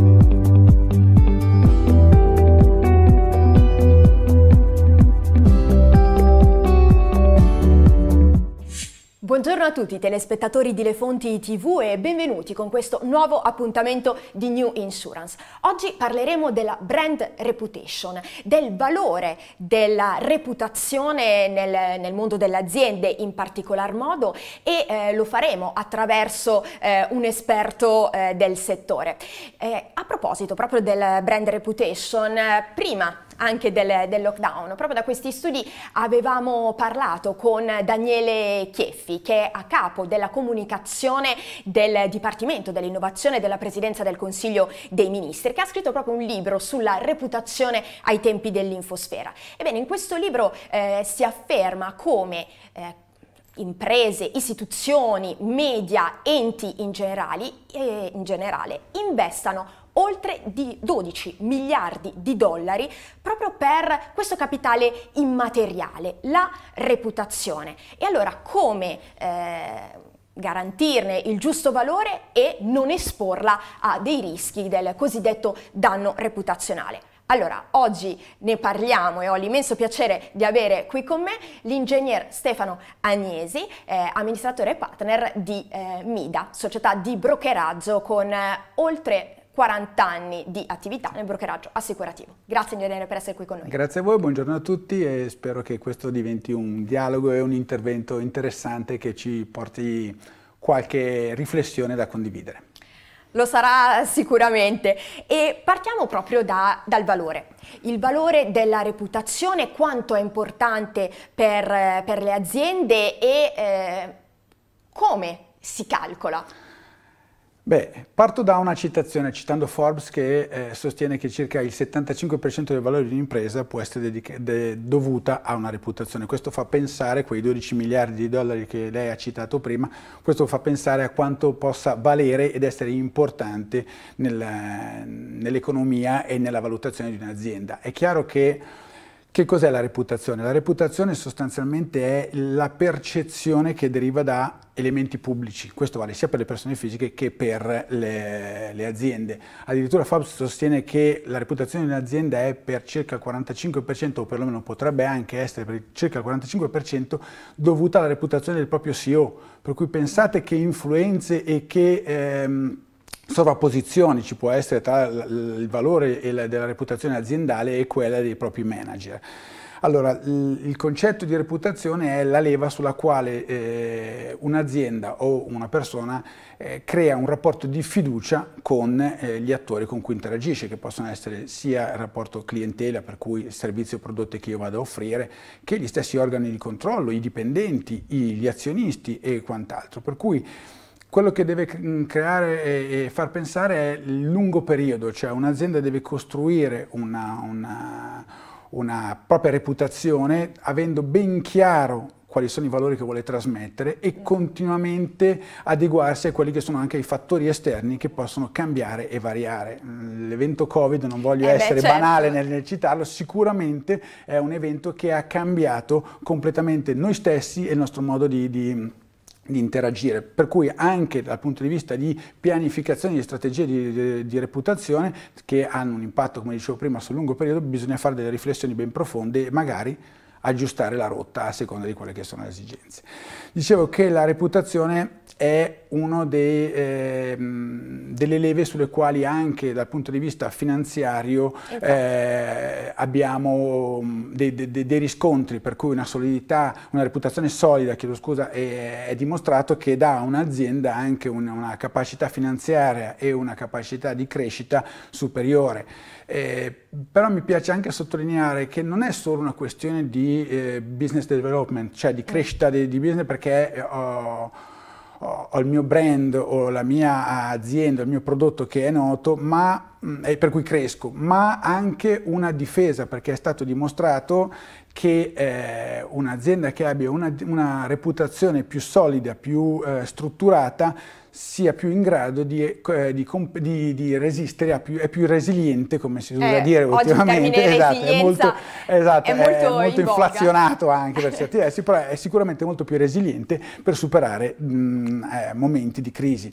Thank you. Buongiorno a tutti telespettatori di Le Fonti TV e benvenuti con questo nuovo appuntamento di New Insurance. Oggi parleremo della brand reputation, del valore della reputazione nel, nel mondo delle aziende in particolar modo e eh, lo faremo attraverso eh, un esperto eh, del settore. Eh, a proposito proprio del brand reputation, prima anche del, del lockdown. Proprio da questi studi avevamo parlato con Daniele Chieffi che è a capo della comunicazione del Dipartimento dell'Innovazione della Presidenza del Consiglio dei Ministri che ha scritto proprio un libro sulla reputazione ai tempi dell'infosfera. Ebbene, in questo libro eh, si afferma come eh, imprese, istituzioni, media, enti in, generali, eh, in generale investano oltre di 12 miliardi di dollari proprio per questo capitale immateriale, la reputazione. E allora come... Eh, garantirne il giusto valore e non esporla a dei rischi del cosiddetto danno reputazionale. Allora, oggi ne parliamo e ho l'immenso piacere di avere qui con me l'ingegner Stefano Agnesi, eh, amministratore partner di eh, Mida, società di brokeraggio con eh, oltre 40 anni di attività nel brokeraggio assicurativo. Grazie ingegnere per essere qui con noi. Grazie a voi, buongiorno a tutti e spero che questo diventi un dialogo e un intervento interessante che ci porti qualche riflessione da condividere. Lo sarà sicuramente e partiamo proprio da, dal valore. Il valore della reputazione, quanto è importante per, per le aziende e eh, come si calcola? Beh, parto da una citazione, citando Forbes, che eh, sostiene che circa il 75% del valore di un'impresa può essere de dovuta a una reputazione. Questo fa pensare, quei 12 miliardi di dollari che lei ha citato prima, questo fa pensare a quanto possa valere ed essere importante nel, nell'economia e nella valutazione di un'azienda. È chiaro che che cos'è la reputazione? La reputazione sostanzialmente è la percezione che deriva da elementi pubblici, questo vale sia per le persone fisiche che per le, le aziende. Addirittura Forbes sostiene che la reputazione di un'azienda è per circa il 45% o perlomeno potrebbe anche essere per circa il 45% dovuta alla reputazione del proprio CEO, per cui pensate che influenze e che... Ehm, sovrapposizione ci può essere tra il valore della reputazione aziendale e quella dei propri manager. Allora, il concetto di reputazione è la leva sulla quale eh, un'azienda o una persona eh, crea un rapporto di fiducia con eh, gli attori con cui interagisce, che possono essere sia il rapporto clientela, per cui il servizio o prodotti che io vado a offrire, che gli stessi organi di controllo, i dipendenti, gli azionisti e quant'altro. Per cui quello che deve mm, creare e far pensare è il lungo periodo, cioè un'azienda deve costruire una, una, una, propria reputazione avendo ben chiaro quali sono i valori che vuole trasmettere e continuamente adeguarsi a quelli che sono anche i fattori esterni che possono cambiare e variare. Mm, l'evento Covid, non voglio eh essere beh, certo. banale nel, nel citarlo, sicuramente è un evento che ha cambiato completamente noi stessi e il nostro modo di, di di interagire, per cui anche dal punto di vista di pianificazione di strategie di, di, di, reputazione che hanno un impatto, come dicevo prima, sul lungo periodo, bisogna fare delle riflessioni ben profonde e magari aggiustare la rotta a seconda di quelle che sono le esigenze. Dicevo che la reputazione è una eh, delle leve sulle quali anche dal punto di vista finanziario esatto. eh, abbiamo mm, dei, dei, dei, riscontri, per cui una solidità, una reputazione solida, chiedo scusa, è, è dimostrato che dà a un'azienda anche una, una, capacità finanziaria e una capacità di crescita superiore. Eh, però mi piace anche sottolineare che non è solo una questione di eh, business development, cioè di eh. crescita di, di business, perché perché eh, ho, ho il mio brand o la mia eh, azienda, il mio prodotto che è noto, ma, e mm, per cui cresco, ma anche una difesa, perché è stato dimostrato che eh, un'azienda che abbia una, una, reputazione più solida, più eh, strutturata, sia più in grado di, eh, di, di, di resistere, più, è più resiliente come si usa eh, dire ultimamente, esatto, è molto, esatto, è molto, è molto in inflazionato boga. anche per certi versi, però è sicuramente molto più resiliente per superare mh, mm, eh, momenti di crisi.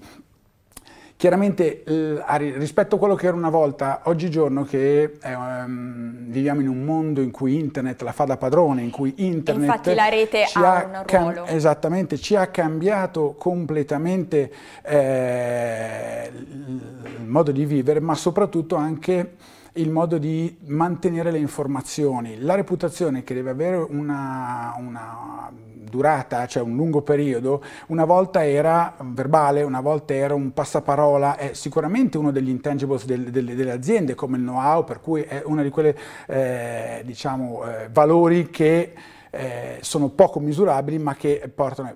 Chiaramente eh, rispetto a quello che era una volta, oggigiorno che eh, viviamo in un mondo in cui internet la fa da padrone, in cui internet... E infatti la rete ha, ha un ruolo. Esattamente, ci ha cambiato completamente eh, il modo di vivere, ma soprattutto anche il modo di mantenere le informazioni. La reputazione che deve avere una, una, durata, cioè un lungo periodo, una volta era verbale, una volta era un passaparola, è sicuramente uno degli intangibles del, del, delle aziende come il know-how, per cui è uno di quei eh, diciamo, eh, valori che eh, sono poco misurabili ma che portano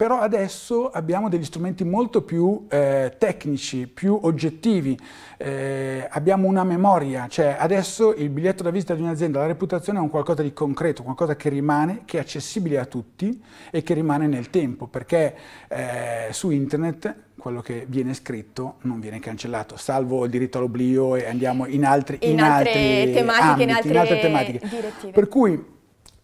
però adesso abbiamo degli strumenti molto più eh, tecnici, più oggettivi, eh, abbiamo una memoria, cioè adesso il biglietto da visita di un'azienda, la reputazione è un qualcosa di concreto, qualcosa che rimane, che è accessibile a tutti e che rimane nel tempo, perché eh, su internet quello che viene scritto non viene cancellato, salvo il diritto all'oblio e andiamo in, altri, in, in altre, altri tematiche, ambiti, in altre, in altre tematiche. Direttive. Per cui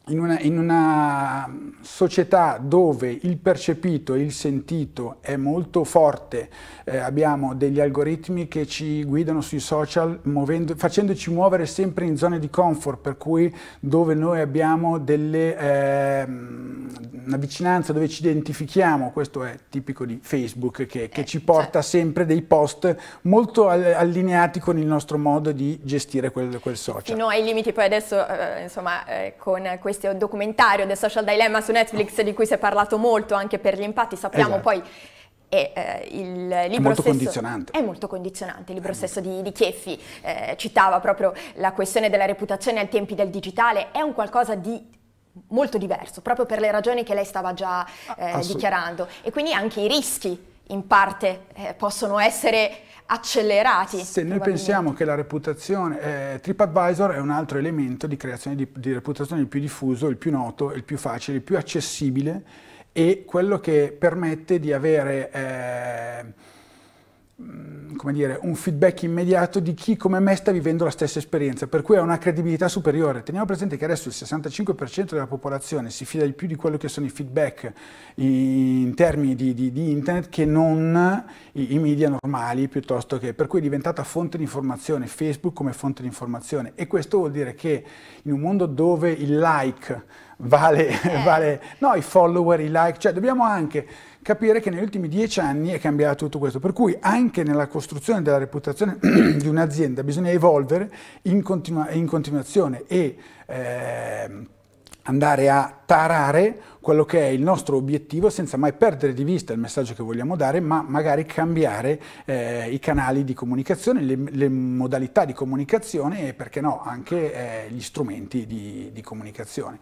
in una, in una, società dove il percepito e il sentito è molto forte, eh, abbiamo degli algoritmi che ci guidano sui social muovendo, facendoci muovere sempre in zone di comfort, per cui dove noi abbiamo delle, eh, una vicinanza, dove ci identifichiamo, questo è tipico di Facebook, che, che eh, ci porta certo. sempre dei post molto allineati con il nostro modo di gestire quel, quel social. Fino ai limiti, poi adesso eh, insomma eh, con questi questo documentario del Social Dilemma su Netflix di cui si è parlato molto anche per gli impatti, sappiamo esatto. poi e, eh, eh, il libro è molto stesso, condizionante. È molto condizionante. Il libro stesso di, di Chieffi eh, citava proprio la questione della reputazione ai tempi del digitale. È un qualcosa di molto diverso, proprio per le ragioni che lei stava già eh, dichiarando. E quindi anche i rischi in parte eh, possono essere accelerati. Se noi pensiamo che la reputazione, eh, TripAdvisor è un altro elemento di creazione di, di reputazione il più diffuso, il più noto, il più facile, il più accessibile e quello che permette di avere... Eh, Mm, come dire, un feedback immediato di chi come me sta vivendo la stessa esperienza, per cui ha una credibilità superiore. Teniamo presente che adesso il 65% della popolazione si fida di più di quello che sono i feedback in termini di, di, di internet che non i, i, media normali, piuttosto che, per cui è diventata fonte di informazione, Facebook come fonte di informazione. E questo vuol dire che in un mondo dove il like vale, eh. vale no, i follower, i like, cioè dobbiamo anche capire che negli ultimi dieci anni è cambiato tutto questo, per cui anche nella costruzione della reputazione di un'azienda bisogna evolvere in, continua in continuazione e eh, andare a tarare quello che è il nostro obiettivo senza mai perdere di vista il messaggio che vogliamo dare, ma magari cambiare eh, i canali di comunicazione, le, le, modalità di comunicazione e perché no anche eh, gli strumenti di, di comunicazione.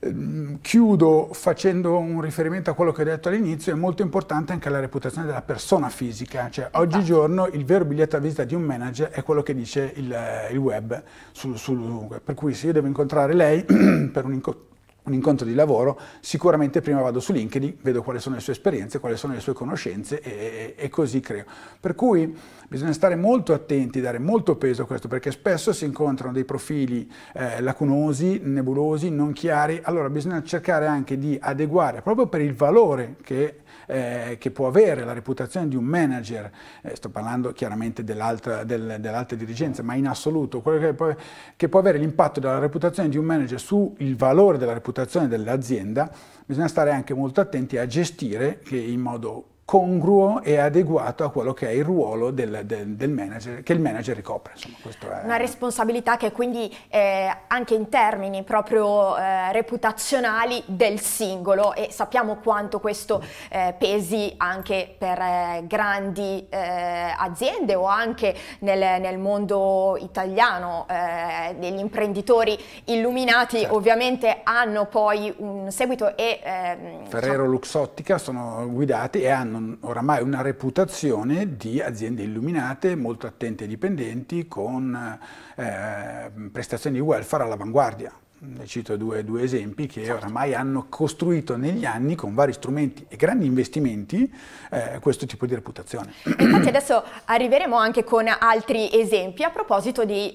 Ehm, chiudo facendo un riferimento a quello che ho detto all'inizio, è molto importante anche la reputazione della persona fisica, cioè esatto. oggigiorno il vero biglietto a visita di un manager è quello che dice il, il web, sul, sul, per cui se io devo incontrare lei per un incontro un incontro di lavoro, sicuramente prima vado su LinkedIn, vedo quali sono le sue esperienze, quali sono le sue conoscenze e, e, così creo. Per cui bisogna stare molto attenti, dare molto peso a questo, perché spesso si incontrano dei profili eh, lacunosi, nebulosi, non chiari, allora bisogna cercare anche di adeguare, proprio per il valore che è eh, che può avere la reputazione di un manager, eh, sto parlando chiaramente dell'alta del, dell dirigenza, ma in assoluto, quello che può, che può avere l'impatto della reputazione di un manager sul valore della reputazione dell'azienda, bisogna stare anche molto attenti a gestire in modo congruo e adeguato a quello che è il ruolo del, del, del manager, che il manager ricopre. Insomma, Una responsabilità che quindi eh, anche in termini proprio eh, reputazionali del singolo e sappiamo quanto questo eh, pesi anche per eh, grandi eh, aziende o anche nel, nel mondo italiano. Eh, degli imprenditori illuminati certo. ovviamente hanno poi un seguito e... Ehm, Ferrero Luxottica sono guidati e hanno hanno oramai una reputazione di aziende illuminate, molto attente ai dipendenti, con eh, prestazioni di welfare all'avanguardia. Ne cito due, due esempi che certo. oramai hanno costruito negli anni con vari strumenti e grandi investimenti eh, questo tipo di reputazione. Infatti adesso arriveremo anche con altri esempi a proposito eh,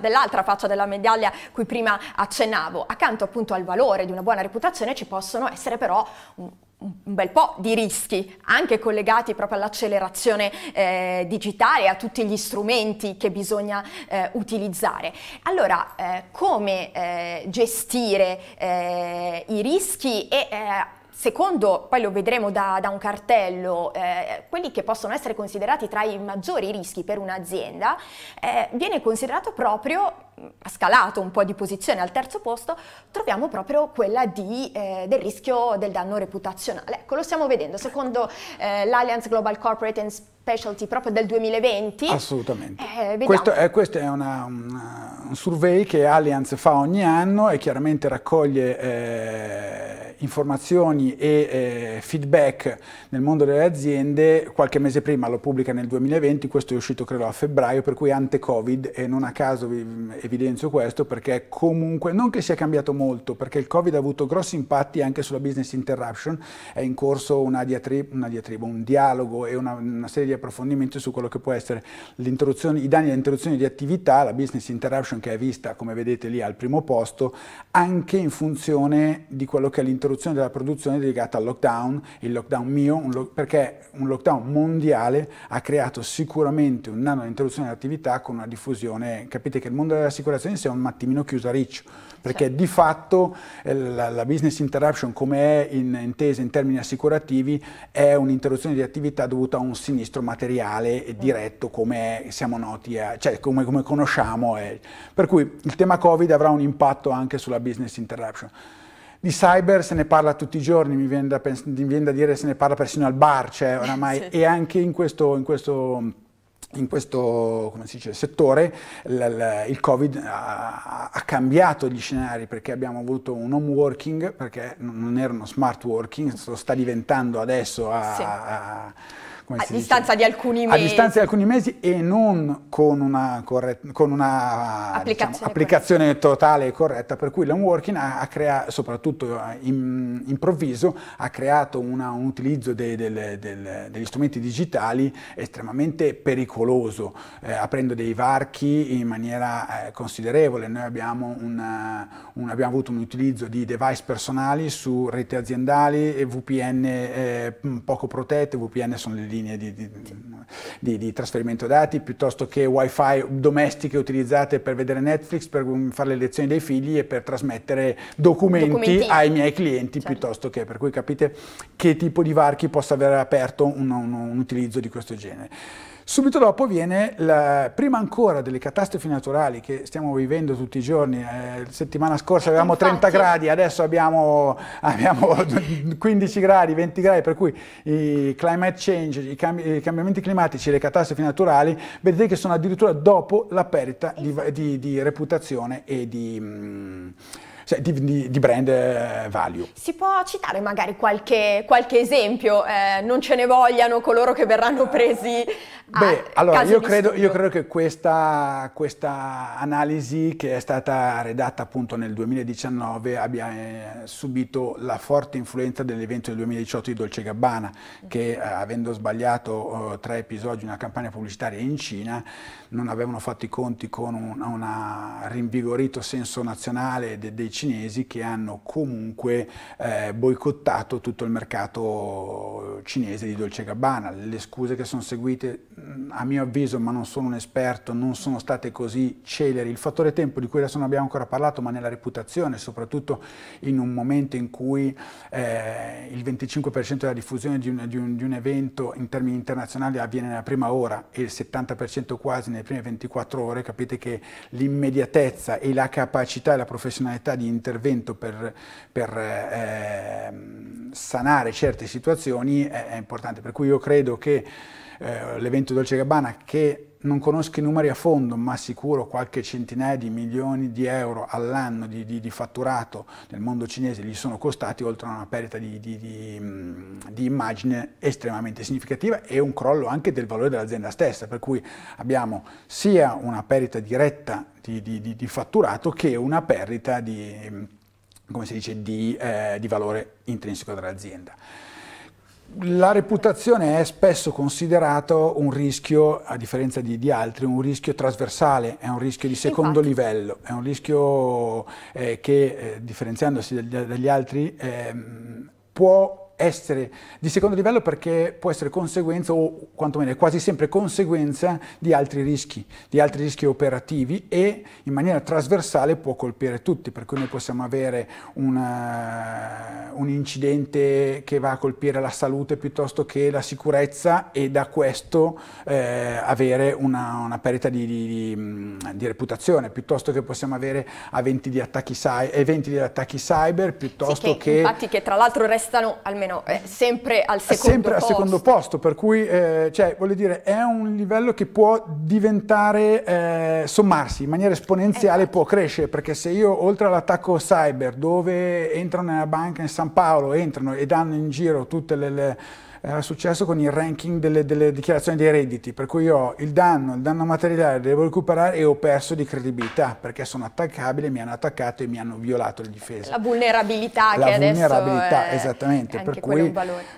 dell'altra faccia della medaglia cui prima accennavo. Accanto appunto al valore di una buona reputazione ci possono essere però un bel po' di rischi, anche collegati proprio all'accelerazione eh, digitale, a tutti gli strumenti che bisogna eh, utilizzare. Allora, eh, come eh, gestire eh, i rischi e eh, Secondo, poi lo vedremo da, da un cartello, eh, quelli che possono essere considerati tra i maggiori rischi per un'azienda, eh, viene considerato proprio ha scalato un po' di posizione al terzo posto, troviamo proprio quella di, eh, del rischio del danno reputazionale. Ecco, lo stiamo vedendo, secondo eh, l'Alliance Global Corporate and specialty proprio del 2020. Assolutamente. Eh, questo è, questo è una, una, un survey che Allianz fa ogni anno e chiaramente raccoglie eh, informazioni e eh, feedback nel mondo delle aziende. Qualche mese prima lo pubblica nel 2020, questo è uscito credo a febbraio, per cui ante-Covid e non a caso mm, evidenzio questo perché comunque, non che sia cambiato molto, perché il Covid ha avuto grossi impatti anche sulla business interruption, è in corso una diatriba, una diatriba un dialogo e una, una serie di approfondimenti su quello che può essere i danni all'interruzione di attività, la business interruption che è vista, come vedete lì, al primo posto, anche in funzione di quello che è l'interruzione della produzione legata al lockdown, il lockdown mio, un lo perché un lockdown mondiale ha creato sicuramente un anno all'interruzione dell'attività con una diffusione, capite che il mondo dell'assicurazione sia un mattimino chiuso a riccio, perché certo. di fatto eh, la, la, business interruption come è in, intesa in termini assicurativi è un'interruzione di attività dovuta a un sinistro materiale diretto come siamo noti, cioè come, come conosciamo. Eh. Per cui il tema Covid avrà un impatto anche sulla business interruption. Di cyber se ne parla tutti i giorni, mi viene da, mi viene da dire se ne parla persino al bar, cioè oramai, sì. e anche in questo, in questo in questo dice, settore il Covid ha, ha, cambiato gli scenari perché abbiamo avuto un home working, perché non era uno smart working, lo sta diventando adesso a, sì. a a distanza dice? di alcuni mesi. A distanza di alcuni mesi e non con una, con una diciamo, applicazione, diciamo, applicazione totale e corretta, per cui l'home working ha, ha soprattutto eh, in, improvviso, ha creato una, un utilizzo de, de, de, degli strumenti digitali estremamente pericoloso, eh, aprendo dei varchi in maniera eh, considerevole. Noi abbiamo, una, eh, un, abbiamo, avuto un utilizzo di device personali su reti aziendali, e VPN eh, poco protette, VPN sono le linee di, di, di, di, trasferimento dati, piuttosto che wifi domestiche utilizzate per vedere Netflix, per mm, fare le lezioni dei figli e per trasmettere documenti Documentini. ai miei clienti, certo. piuttosto che, per cui capite che tipo di varchi possa aver aperto un, un, un utilizzo di questo genere. Subito dopo viene, la, prima ancora delle catastrofi naturali che stiamo vivendo tutti i giorni, eh, settimana scorsa eh, avevamo Infatti. 30 gradi, adesso abbiamo, abbiamo 15 gradi, 20 gradi, per cui i climate change, i, cambi, i cambiamenti climatici e le catastrofi naturali, vedete che sono addirittura dopo la perdita di, di, di reputazione e di... Mh, mm, cioè, di, di, di, brand eh, value. Si può citare magari qualche, qualche esempio? Eh, non ce ne vogliano coloro che verranno presi a Beh, allora, io credo, io credo, che questa, questa, analisi che è stata redatta appunto nel 2019 abbia eh, subito la forte influenza dell'evento del 2018 di Dolce Gabbana, che eh, avendo sbagliato eh, tre episodi una campagna pubblicitaria in Cina, non avevano fatto i conti con un rinvigorito senso nazionale de, dei cinesi che hanno comunque eh, boicottato tutto il mercato cinese di Dolce Gabbana. Le scuse che sono seguite, mm, a mio avviso, ma non sono un esperto, non sono state così celeri. Il fattore tempo di cui adesso non abbiamo ancora parlato, ma nella reputazione, soprattutto in un momento in cui eh, il 25% della diffusione di un, di, un, di un evento in termini internazionali avviene nella prima ora e il 70% quasi nelle prime 24 ore, capite che l'immediatezza e la capacità e la professionalità di intervento per, per eh, sanare certe situazioni è, è importante, per cui io credo che eh, l'evento Dolce Gabbana che non conosco i numeri a fondo, ma sicuro qualche centinaia di milioni di euro all'anno di, di, di fatturato nel mondo cinese gli sono costati, oltre a una perdita di, di immagine estremamente significativa e un crollo anche del valore dell'azienda stessa, per cui abbiamo sia una perdita diretta di, fatturato che una perdita di, dice, eh, valore intrinseco dell'azienda. La reputazione è spesso considerato un rischio, a differenza di, di, altri, un rischio trasversale, è un rischio di secondo Infatti. livello, è un rischio eh, che, eh, differenziandosi dagli, dagli altri, eh, può essere di secondo livello perché può essere conseguenza o quantomeno è quasi sempre conseguenza di altri rischi, di altri rischi operativi e in maniera trasversale può colpire tutti, per cui noi possiamo avere una, eh, un incidente che va a colpire la salute piuttosto che la sicurezza e da questo eh, avere una, una perdita di, di, di, reputazione, piuttosto che possiamo avere eventi di attacchi, eventi di attacchi cyber, piuttosto sì, che, che... Infatti che tra l'altro restano almeno almeno eh, sempre al secondo sempre posto. al secondo posto, per cui eh, cioè, voglio dire, è un livello che può diventare, eh, sommarsi in maniera esponenziale, esatto. può crescere, perché se io oltre all'attacco cyber, dove entrano nella banca in San Paolo, entrano e danno in giro tutte le, le era successo con il ranking delle, delle, dichiarazioni dei redditi, per cui io ho il danno, il danno materiale devo recuperare e ho perso di credibilità perché sono attaccabile, mi hanno attaccato e mi hanno violato le difese. La vulnerabilità La che vulnerabilità, adesso vulnerabilità, esattamente, per cui,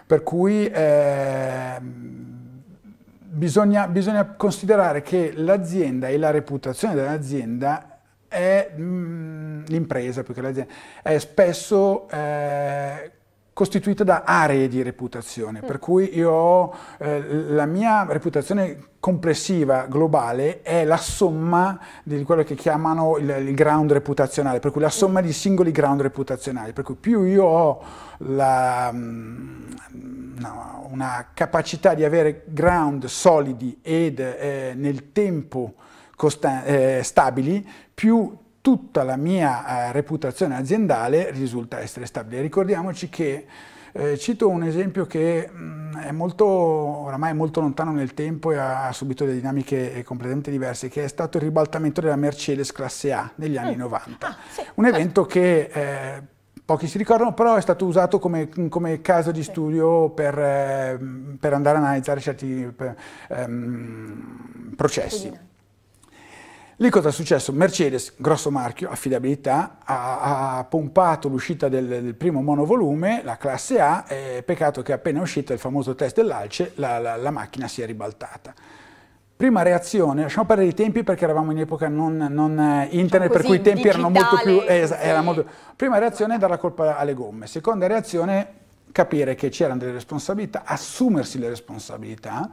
per cui eh, bisogna, bisogna considerare che l'azienda e la reputazione dell'azienda è mm, l'impresa più che l'azienda, è spesso eh, costituita da aree di reputazione, per cui io ho, eh, la mia reputazione complessiva, globale, è la somma di quello che chiamano il, il, ground reputazionale, per cui la somma di singoli ground reputazionali, per cui più io ho la, mm, no, una capacità di avere ground solidi ed eh, nel tempo eh, stabili, più tutta la mia eh, reputazione aziendale risulta essere stabile. Ricordiamoci che, eh, cito un esempio che mh, mm, è molto, oramai molto lontano nel tempo e ha, ha subito delle dinamiche eh, completamente diverse, che è stato il ribaltamento della Mercedes classe A negli anni mm. 90. Ah, sì. Un certo. evento che... Eh, pochi si ricordano, però è stato usato come, come caso di studio per, eh, per, andare a analizzare certi per, um, processi. Lì cosa è successo? Mercedes, grosso marchio, affidabilità, ha, ha pompato l'uscita del, del, primo monovolume, la classe A, eh, peccato che appena uscito il famoso test dell'alce la, la, la, macchina si è ribaltata. Prima reazione, lasciamo perdere i tempi perché eravamo in epoca non, non eh, diciamo internet, così, per cui i tempi digitale, erano molto più... Eh, sì. era molto, prima reazione è dare la colpa alle gomme, seconda reazione capire che c'erano delle responsabilità, assumersi le responsabilità,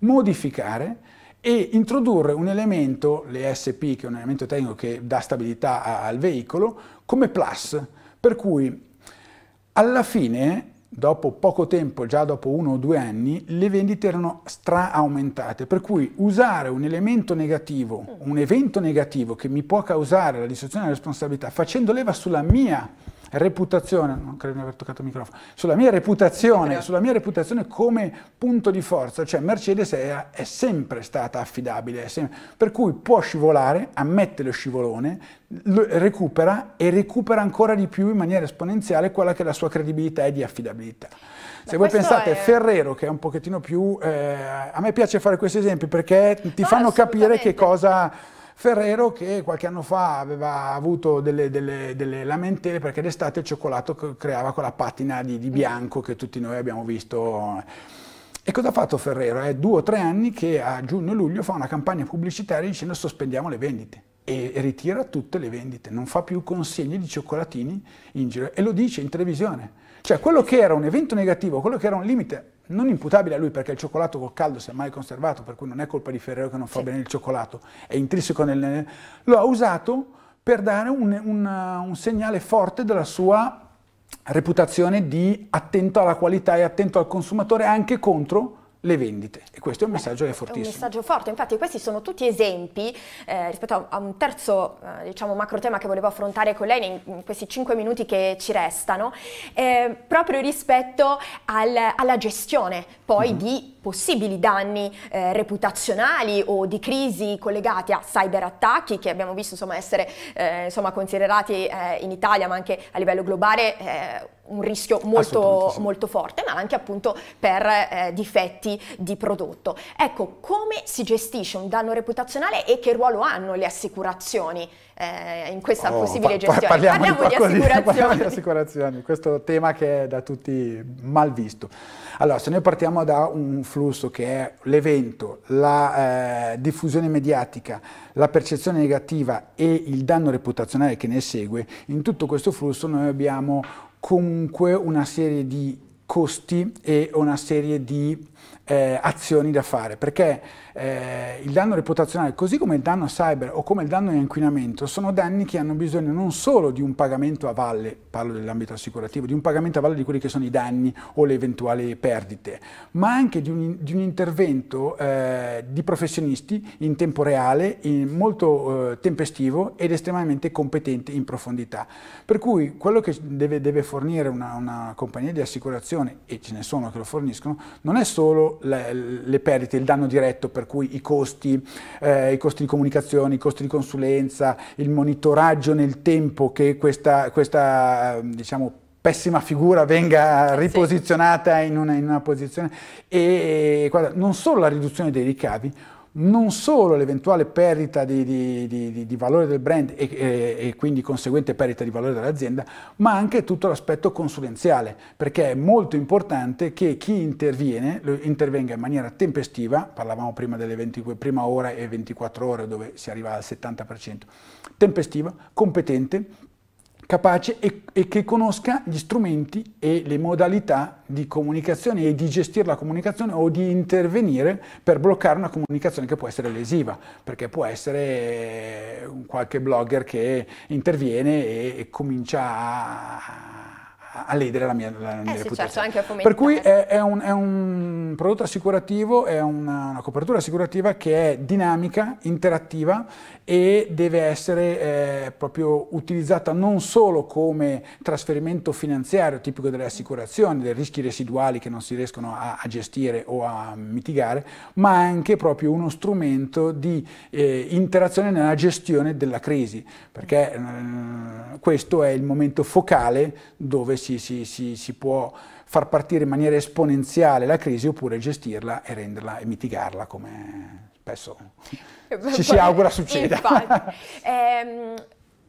modificare, e introdurre un elemento, l'ESP, che è un elemento tecnico che dà stabilità al veicolo, come plus, per cui alla fine, dopo poco tempo, già dopo uno o due anni, le vendite erano stra-aumentate, per cui usare un elemento negativo, un evento negativo che mi può causare la distruzione della responsabilità, facendo leva sulla mia reputazione, non credo di aver toccato il microfono, sulla mia reputazione, sulla mia reputazione come punto di forza, cioè Mercedes è, è sempre stata affidabile, sempre, per cui può scivolare, ammette lo scivolone, lo recupera e recupera ancora di più in maniera esponenziale quella che è la sua credibilità e di affidabilità. Se voi pensate, è... Ferrero, che è un pochettino più... Eh, a me piace fare questi esempi perché ti no, fanno capire che cosa Ferrero che qualche anno fa aveva avuto delle, delle, delle lamentele perché d'estate il cioccolato creava quella patina di, di, mm. bianco che tutti noi abbiamo visto. E cosa ha fatto Ferrero? È due o tre anni che a giugno e luglio fa una campagna pubblicitaria dicendo sospendiamo le vendite e ritira tutte le vendite, non fa più consegne di cioccolatini in giro e lo dice in televisione. Cioè quello che era un evento negativo, quello che era un limite non imputabile a lui perché il cioccolato col caldo si è mai conservato, per cui non è colpa di Ferrero che non fa sì. bene il cioccolato, è intrinseco nel... lo ha usato per dare un, un, un segnale forte della sua reputazione di attento alla qualità e attento al consumatore anche contro le vendite e questo è un messaggio Beh, che è fortissimo. È un messaggio forte, infatti questi sono tutti esempi eh, rispetto a un terzo eh, diciamo macro tema che volevo affrontare con lei in, questi cinque minuti che ci restano, eh, proprio rispetto al, alla gestione poi mm. di possibili danni eh, reputazionali o di crisi collegate a cyberattacchi che abbiamo visto insomma, essere eh, insomma, considerati eh, in Italia ma anche a livello globale eh, un rischio molto, sì. molto, forte ma anche appunto per eh, difetti di prodotto. Ecco come si gestisce un danno reputazionale e che ruolo hanno le assicurazioni eh, in questa oh, possibile gestione? Parliamo, parliamo, di, di, assicurazioni. parliamo di assicurazioni, questo tema che è da tutti mal visto. Allora, se noi partiamo da un flusso che è l'evento, la eh, diffusione mediatica, la percezione negativa e il danno reputazionale che ne segue, in tutto questo flusso noi abbiamo comunque una serie di costi e una serie di eh, azioni da fare, perché eh, il danno reputazionale, così come il danno cyber o come il danno di inquinamento, sono danni che hanno bisogno non solo di un pagamento a valle, parlo dell'ambito assicurativo, di un pagamento a valle di quelli che sono i danni o le eventuali perdite, ma anche di un, di un intervento eh, di professionisti in tempo reale, in molto eh, tempestivo ed estremamente competente in profondità. Per cui quello che deve, deve fornire una, una, compagnia di assicurazione, e ce ne sono che lo forniscono, non è solo le, le perdite, il danno diretto per cui i costi, eh, i costi di comunicazione, i costi di consulenza, il monitoraggio nel tempo che questa, questa eh, diciamo, pessima figura venga riposizionata in una, in una posizione e guarda, non solo la riduzione dei ricavi, non solo l'eventuale perdita di, di, di, di, valore del brand e, e, e, quindi conseguente perdita di valore dell'azienda, ma anche tutto l'aspetto consulenziale, perché è molto importante che chi interviene intervenga in maniera tempestiva, parlavamo prima delle 20, prima ora e 24 ore dove si arriva al 70%, tempestiva, competente, capace e, e, che conosca gli strumenti e le modalità di comunicazione e di gestire la comunicazione o di intervenire per bloccare una comunicazione che può essere lesiva, perché può essere eh, qualche blogger che interviene e, e comincia a a ledere la mia, la eh mia sì, certo, reputazione. Certo, per cui è, è, un, è, un, prodotto assicurativo, è una, una, copertura assicurativa che è dinamica, interattiva e deve essere eh, proprio utilizzata non solo come trasferimento finanziario tipico delle assicurazioni, dei rischi residuali che non si riescono a, a gestire o a mitigare, ma anche proprio uno strumento di eh, interazione nella gestione della crisi, perché eh, questo è il momento focale dove si, si, si, si, può far partire in maniera esponenziale la crisi oppure gestirla e renderla e mitigarla come spesso ci si augura succeda. Infatti, ehm,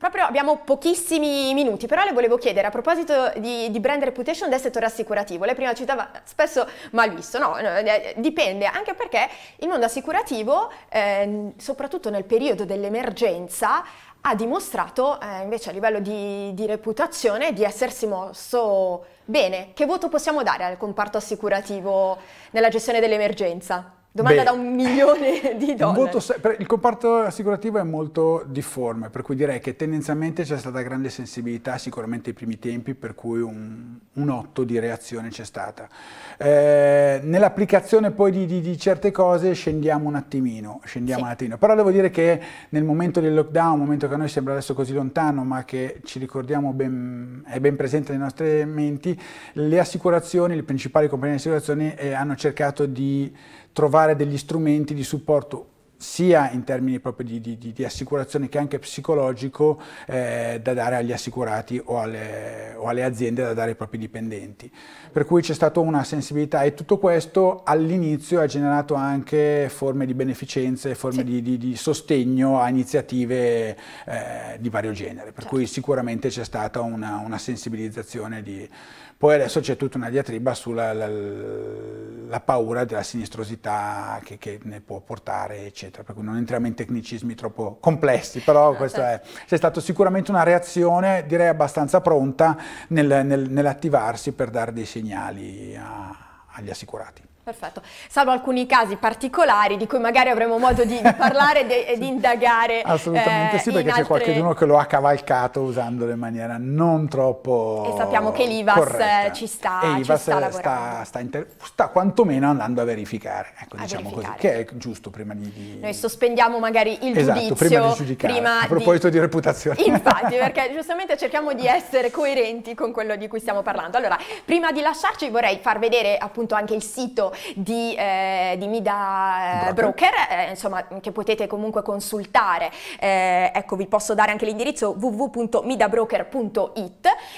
Proprio abbiamo pochissimi minuti, però le volevo chiedere a proposito di, di brand reputation del settore assicurativo. Lei prima citava spesso mal visto, no, eh, dipende, anche perché il mondo assicurativo, eh, soprattutto nel periodo dell'emergenza, ha dimostrato eh, invece a livello di, di reputazione di essersi mosso bene. Che voto possiamo dare al comparto assicurativo nella gestione dell'emergenza? Domanda Beh, da un milione di dollari. il comparto assicurativo è molto difforme, per cui direi che tendenzialmente c'è stata grande sensibilità, sicuramente ai primi tempi, per cui un, un otto di reazione c'è stata. Eh, nell'applicazione poi di, di, di, certe cose scendiamo un attimino, scendiamo sì. un attimino. Però devo dire che nel momento del lockdown, un momento che a noi sembra adesso così lontano, ma che ci ricordiamo ben, è ben presente nelle nostre menti, le assicurazioni, le principali compagnie di assicurazione eh, hanno cercato di trovare degli strumenti di supporto sia in termini proprio di, di, di, assicurazione che anche psicologico eh, da dare agli assicurati o alle, o alle, aziende da dare ai propri dipendenti. Per cui c'è stata una sensibilità e tutto questo all'inizio ha generato anche forme di beneficenze, forme sì. di, di, sostegno a iniziative eh, di vario genere, per certo. cui sicuramente c'è stata una, una sensibilizzazione di poi adesso c'è tutta una diatriba sulla la, la paura della sinistrosità che, che, ne può portare, eccetera. Per cui non entriamo in tecnicismi troppo complessi, però questa certo. è stata sicuramente una reazione, direi abbastanza pronta, nel, nel, nell'attivarsi per dare dei segnali a, agli assicurati. Perfetto, salvo alcuni casi particolari di cui magari avremo modo di, di parlare e di indagare. Eh, Assolutamente eh, sì, perché altre... c'è qualcuno che lo ha cavalcato usandolo in maniera non troppo E sappiamo che l'IVAS corretta. ci sta E l'IVAS sta, sta, sta, inter... sta, quantomeno andando a verificare, ecco, a diciamo verificare. così, che è giusto prima di... Noi sospendiamo magari il esatto, giudizio. prima di giudicare, prima a proposito di... di reputazione. Infatti, perché giustamente cerchiamo di essere coerenti con quello di cui stiamo parlando. Allora, prima di lasciarci vorrei far vedere appunto anche il sito di, eh, di Mida eh, Broker, eh, insomma, che potete comunque consultare. Eh, ecco, vi posso dare anche l'indirizzo www.midabroker.it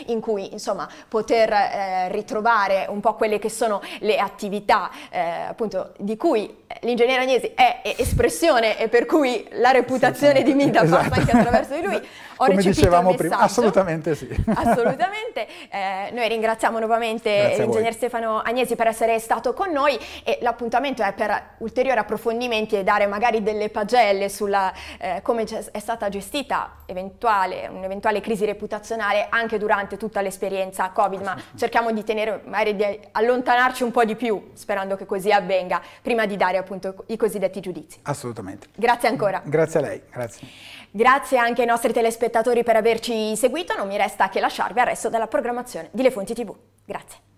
in cui insomma poter eh, ritrovare un po' quelle che sono le attività eh, appunto di cui l'ingegnere Agnesi è espressione e per cui la reputazione sì, sì. di Mida esatto. passa anche attraverso di lui. Ho come dicevamo prima. Assolutamente sì. Assolutamente. Eh, noi ringraziamo nuovamente l'ingegner Stefano Agnesi per essere stato con noi e l'appuntamento è per ulteriori approfondimenti e dare magari delle pagelle sulla eh, come è stata gestita eventuale, un'eventuale crisi reputazionale anche durante tutta l'esperienza Covid, ma cerchiamo di tenere, magari di allontanarci un po' di più, sperando che così avvenga, prima di dare appunto i cosiddetti giudizi. Assolutamente. Grazie ancora. Grazie a lei, grazie. Grazie anche ai nostri telespettatori per averci seguito, non mi resta che lasciarvi al resto della programmazione di Le Fonti TV. Grazie.